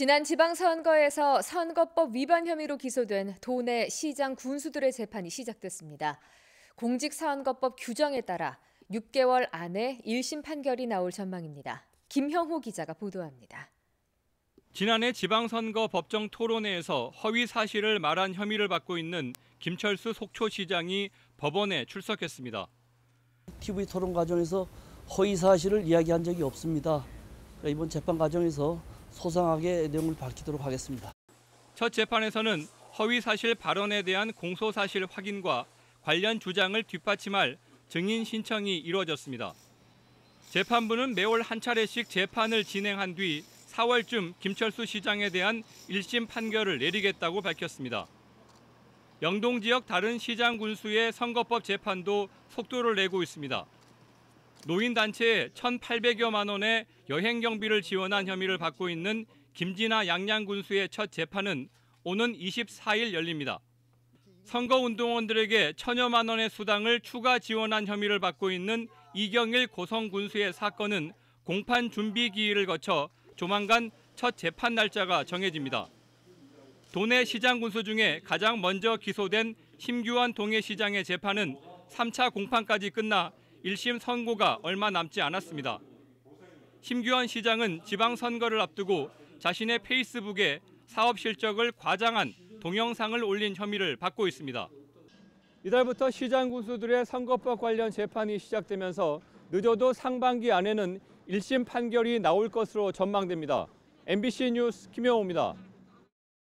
지난 지방선거에서 선거법 위반 혐의로 기소된 도내 시장 군수들의 재판이 시작됐습니다. 공직선거법 규정에 따라 6개월 안에 1심 판결이 나올 전망입니다. 김형호 기자가 보도합니다. 지난해 지방선거 법정 토론회에서 허위 사실을 말한 혐의를 받고 있는 김철수 속초시장이 법원에 출석했습니다. TV 토론 과정에서 허위 사실을 이야기한 적이 없습니다. 그러니까 이번 재판 과정에서 소상하게 내용을 밝히도록 하겠습니다. 첫 재판에서는 허위 사실 발언에 대한 공소 사실 확인과 관련 주장을 뒷받침할 증인 신청이 이루어졌습니다. 재판부는 매월 한 차례씩 재판을 진행한 뒤 4월쯤 김철수 시장에 대한 1심 판결을 내리겠다고 밝혔습니다. 영동 지역 다른 시장 군수의 선거법 재판도 속도를 내고 있습니다. 노인단체 에 1,800여만 원의 여행 경비를 지원한 혐의를 받고 있는 김진아 양양군수의 첫 재판은 오는 24일 열립니다. 선거운동원들에게 천여만 원의 수당을 추가 지원한 혐의를 받고 있는 이경일 고성군수의 사건은 공판 준비 기일을 거쳐 조만간 첫 재판 날짜가 정해집니다. 도내 시장 군수 중에 가장 먼저 기소된 심규환 동해시장의 재판은 3차 공판까지 끝나 1심 선고가 얼마 남지 않았습니다. 심규환 시장은 지방선거를 앞두고 자신의 페이스북에 사업 실적을 과장한 동영상을 올린 혐의를 받고 있습니다. 이달부터 시장 군수들의 선거법 관련 재판이 시작되면서 늦어도 상반기 안에는 1심 판결이 나올 것으로 전망됩니다. MBC 뉴스 김영호입니다.